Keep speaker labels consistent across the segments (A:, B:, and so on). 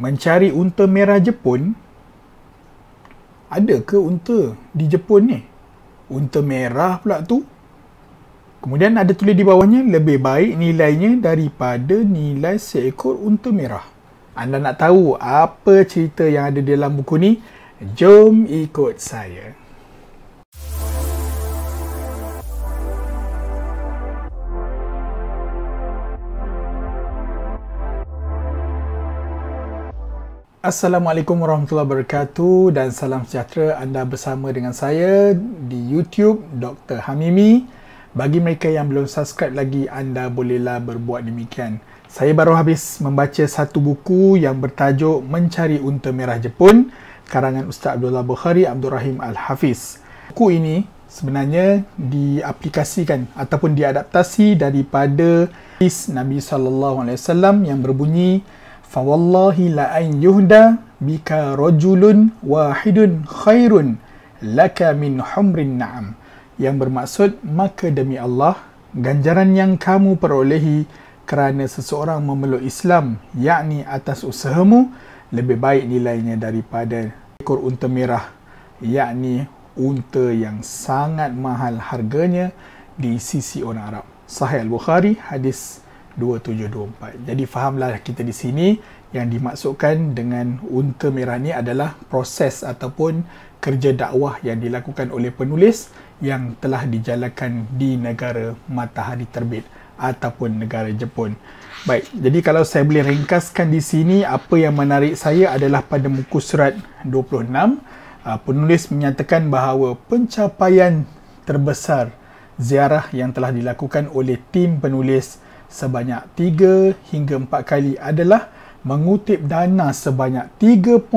A: mencari unta merah Jepun ada ke unta di Jepun ni unta merah pula tu kemudian ada tulis di bawahnya lebih baik nilainya daripada nilai seekor unta merah anda nak tahu apa cerita yang ada dalam buku ni jom ikut saya Assalamualaikum warahmatullahi wabarakatuh dan salam sejahtera anda bersama dengan saya di YouTube Dr. Hamimi. Bagi mereka yang belum subscribe lagi, anda bolehlah berbuat demikian. Saya baru habis membaca satu buku yang bertajuk Mencari Unta Merah Jepun karangan Ustaz Abdullah Bukhari Abdul Rahim Al-Hafiz. Buku ini sebenarnya diaplikasikan ataupun diadaptasi daripada hadis Nabi sallallahu alaihi wasallam yang berbunyi فَوَاللَّهِ لَأَنْ يُهْدَى بِكَ رَجُلٌ وَاحِدٌ خَيْرٌ لَكَ مِنْ حُمْرِ النَّعَمِ yang bermaksud maka demi Allah ganjaran yang kamu perolehi kerana seseorang memeluk Islam yakni atas usahamu lebih baik nilainya daripada ekor unta merah yakni unta yang sangat mahal harganya di sisi orang Arab sahih al-Bukhari hadis 2724. Jadi fahamlah kita di sini yang dimaksudkan dengan unta merah ni adalah proses ataupun kerja dakwah yang dilakukan oleh penulis yang telah dijalankan di negara matahari terbit ataupun negara Jepun. Baik, jadi kalau saya boleh ringkaskan di sini apa yang menarik saya adalah pada muka surat 26 uh, penulis menyatakan bahawa pencapaian terbesar ziarah yang telah dilakukan oleh tim penulis sebanyak 3 hingga 4 kali adalah mengutip dana sebanyak 3.5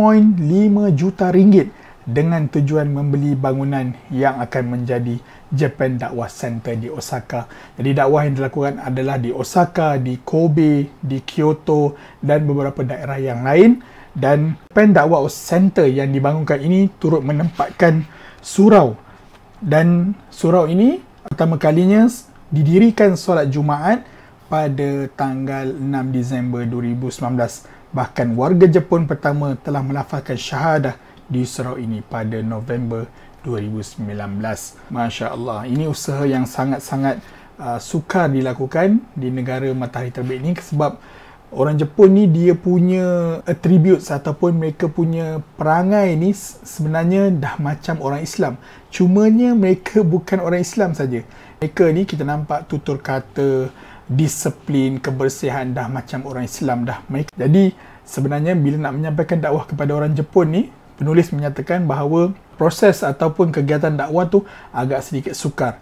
A: juta ringgit dengan tujuan membeli bangunan yang akan menjadi Japan Dakwah Center di Osaka. Jadi dakwah yang dilakukan adalah di Osaka, di Kobe, di Kyoto dan beberapa daerah yang lain dan Japan Dakwah Center yang dibangunkan ini turut menempatkan surau dan surau ini pertama kalinya didirikan solat Jumaat pada tanggal 6 Disember 2019. Bahkan warga Jepun pertama telah melafalkan syahadah di surau ini pada November 2019. Masya Allah, ini usaha yang sangat-sangat uh, sukar dilakukan di negara matahari terbit ini sebab orang Jepun ni dia punya attributes ataupun mereka punya perangai ni sebenarnya dah macam orang Islam. Cumanya mereka bukan orang Islam saja. Mereka ni kita nampak tutur kata, disiplin, kebersihan dah macam orang Islam dah. Mereka. Jadi sebenarnya bila nak menyampaikan dakwah kepada orang Jepun ni, penulis menyatakan bahawa proses ataupun kegiatan dakwah tu agak sedikit sukar.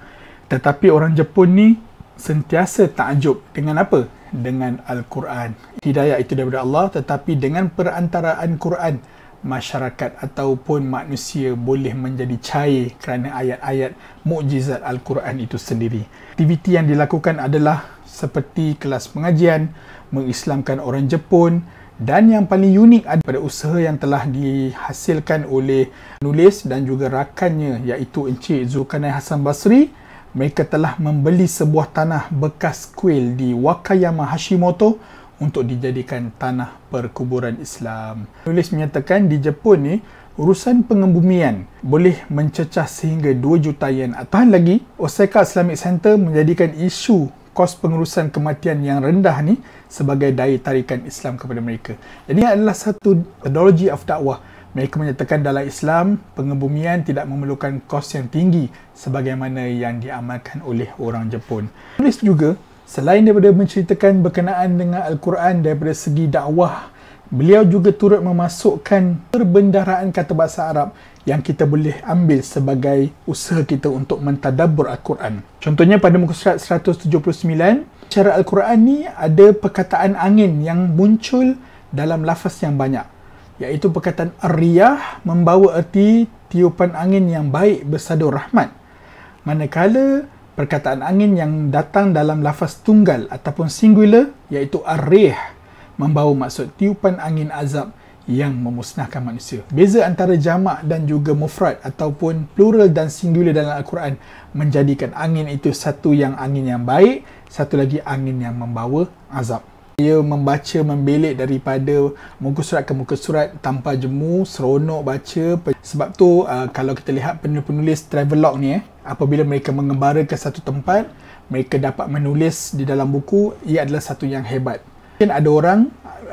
A: Tetapi orang Jepun ni sentiasa takjub dengan apa? Dengan Al-Quran. Hidayah itu daripada Allah tetapi dengan perantaraan Quran masyarakat ataupun manusia boleh menjadi cair kerana ayat-ayat mukjizat Al-Quran itu sendiri. Aktiviti yang dilakukan adalah seperti kelas pengajian, mengislamkan orang Jepun dan yang paling unik pada usaha yang telah dihasilkan oleh penulis dan juga rakannya iaitu Encik Zulkarnain Hassan Basri mereka telah membeli sebuah tanah bekas kuil di Wakayama Hashimoto untuk dijadikan tanah perkuburan Islam. Tulis menyatakan di Jepun ni urusan pengembumian boleh mencecah sehingga 2 juta yen. Tahan lagi, Osaka Islamic Center menjadikan isu kos pengurusan kematian yang rendah ni sebagai daya tarikan Islam kepada mereka. Dan ini adalah satu ideology of dakwah. Mereka menyatakan dalam Islam, pengebumian tidak memerlukan kos yang tinggi sebagaimana yang diamalkan oleh orang Jepun. Tulis juga Selain daripada menceritakan berkenaan dengan Al-Quran daripada segi dakwah, beliau juga turut memasukkan perbendaharaan kata bahasa Arab yang kita boleh ambil sebagai usaha kita untuk mentadabur Al-Quran. Contohnya pada muka surat 179, cara Al-Quran ni ada perkataan angin yang muncul dalam lafaz yang banyak. Iaitu perkataan Ar-Riyah membawa erti tiupan angin yang baik bersadur rahmat. Manakala Perkataan angin yang datang dalam lafaz tunggal ataupun singular iaitu ar membawa maksud tiupan angin azab yang memusnahkan manusia. Beza antara jamak dan juga mufrad ataupun plural dan singular dalam Al-Quran menjadikan angin itu satu yang angin yang baik, satu lagi angin yang membawa azab. Dia membaca membelik daripada muka surat ke muka surat tanpa jemu, seronok baca. Sebab tu uh, kalau kita lihat penulis-penulis travelog ni eh, apabila mereka mengembara ke satu tempat, mereka dapat menulis di dalam buku, ia adalah satu yang hebat. Mungkin ada orang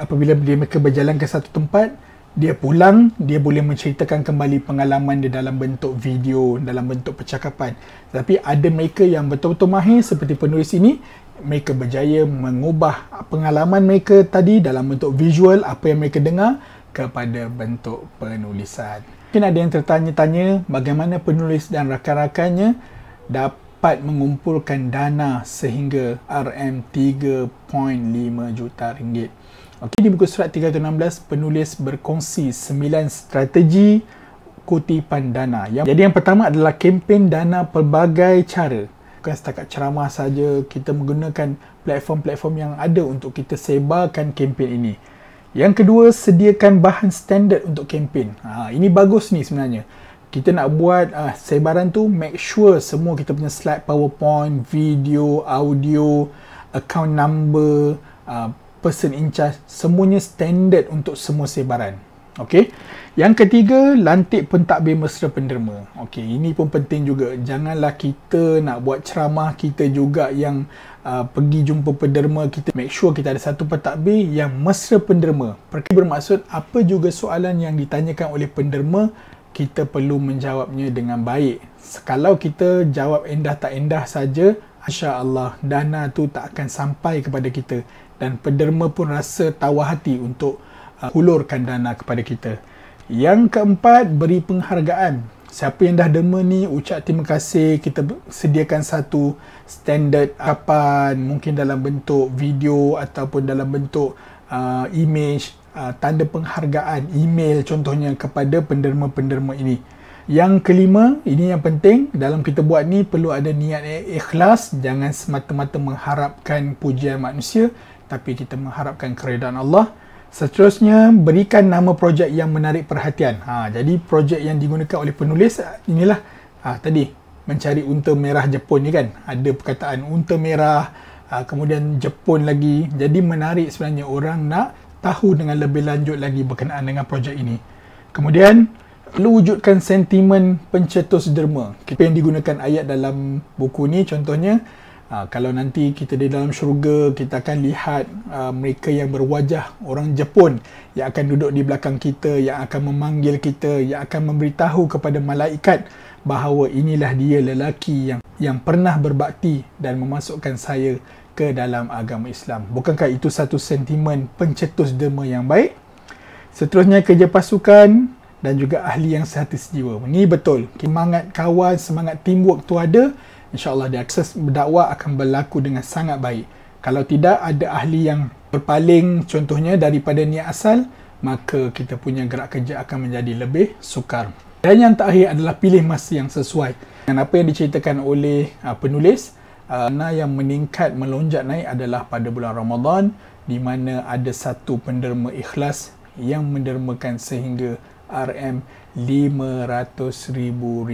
A: apabila dia mereka berjalan ke satu tempat, dia pulang, dia boleh menceritakan kembali pengalaman dia dalam bentuk video, dalam bentuk percakapan. Tapi ada mereka yang betul-betul mahir seperti penulis ini mereka berjaya mengubah pengalaman mereka tadi dalam bentuk visual apa yang mereka dengar kepada bentuk penulisan. Mungkin ada yang tertanya-tanya bagaimana penulis dan rakan-rakannya dapat mengumpulkan dana sehingga RM3.5 juta ringgit. Okey di buku surat 316 penulis berkongsi 9 strategi kutipan dana. Yang, jadi yang pertama adalah kempen dana pelbagai cara bukan setakat ceramah saja kita menggunakan platform-platform yang ada untuk kita sebarkan kempen ini yang kedua sediakan bahan standard untuk kempen ha, ini bagus ni sebenarnya kita nak buat uh, sebaran tu make sure semua kita punya slide powerpoint video audio account number uh, person in charge semuanya standard untuk semua sebaran Okey. Yang ketiga, lantik pentadbir mesra penderma. Okey, ini pun penting juga. Janganlah kita nak buat ceramah kita juga yang uh, pergi jumpa penderma kita make sure kita ada satu pentadbir yang mesra penderma. Perkara bermaksud apa juga soalan yang ditanyakan oleh penderma, kita perlu menjawabnya dengan baik. Kalau kita jawab endah tak endah saja, Masya Allah, dana tu tak akan sampai kepada kita dan penderma pun rasa tawa hati untuk uh, hulurkan dana kepada kita. Yang keempat, beri penghargaan. Siapa yang dah derma ni, ucap terima kasih. Kita sediakan satu standard Apa mungkin dalam bentuk video ataupun dalam bentuk uh, image, uh, tanda penghargaan, email contohnya kepada penderma-penderma ini. Yang kelima, ini yang penting, dalam kita buat ni perlu ada niat ikhlas, jangan semata-mata mengharapkan pujian manusia, tapi kita mengharapkan keredaan Allah. Seterusnya, berikan nama projek yang menarik perhatian. Ha, jadi, projek yang digunakan oleh penulis ah, inilah ha, tadi mencari unta merah Jepun ni kan. Ada perkataan unta merah, ha, kemudian Jepun lagi. Jadi, menarik sebenarnya orang nak tahu dengan lebih lanjut lagi berkenaan dengan projek ini. Kemudian, perlu wujudkan sentimen pencetus derma. Kita yang digunakan ayat dalam buku ni contohnya, Ha, kalau nanti kita di dalam syurga, kita akan lihat uh, mereka yang berwajah orang Jepun yang akan duduk di belakang kita, yang akan memanggil kita, yang akan memberitahu kepada malaikat bahawa inilah dia lelaki yang yang pernah berbakti dan memasukkan saya ke dalam agama Islam. Bukankah itu satu sentimen pencetus derma yang baik? Seterusnya kerja pasukan dan juga ahli yang sehati sejiwa. Ini betul. Semangat kawan, semangat teamwork tu ada insyaAllah dia akses berdakwah akan berlaku dengan sangat baik. Kalau tidak ada ahli yang berpaling contohnya daripada niat asal, maka kita punya gerak kerja akan menjadi lebih sukar. Dan yang terakhir adalah pilih masa yang sesuai. Dan apa yang diceritakan oleh uh, penulis, uh, mana uh, yang meningkat melonjak naik adalah pada bulan Ramadan di mana ada satu penderma ikhlas yang mendermakan sehingga RM500,000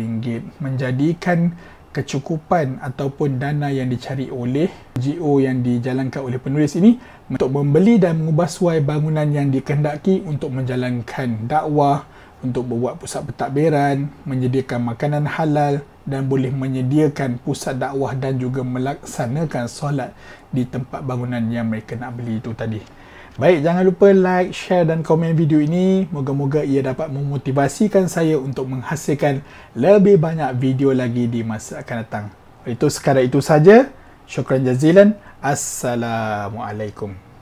A: menjadikan kecukupan ataupun dana yang dicari oleh NGO yang dijalankan oleh penulis ini untuk membeli dan mengubah suai bangunan yang dikehendaki untuk menjalankan dakwah, untuk membuat pusat pentadbiran, menyediakan makanan halal dan boleh menyediakan pusat dakwah dan juga melaksanakan solat di tempat bangunan yang mereka nak beli itu tadi. Baik, jangan lupa like, share dan komen video ini. Moga-moga ia dapat memotivasikan saya untuk menghasilkan lebih banyak video lagi di masa akan datang. Itu sekadar itu saja. Syukran jazilan. Assalamualaikum.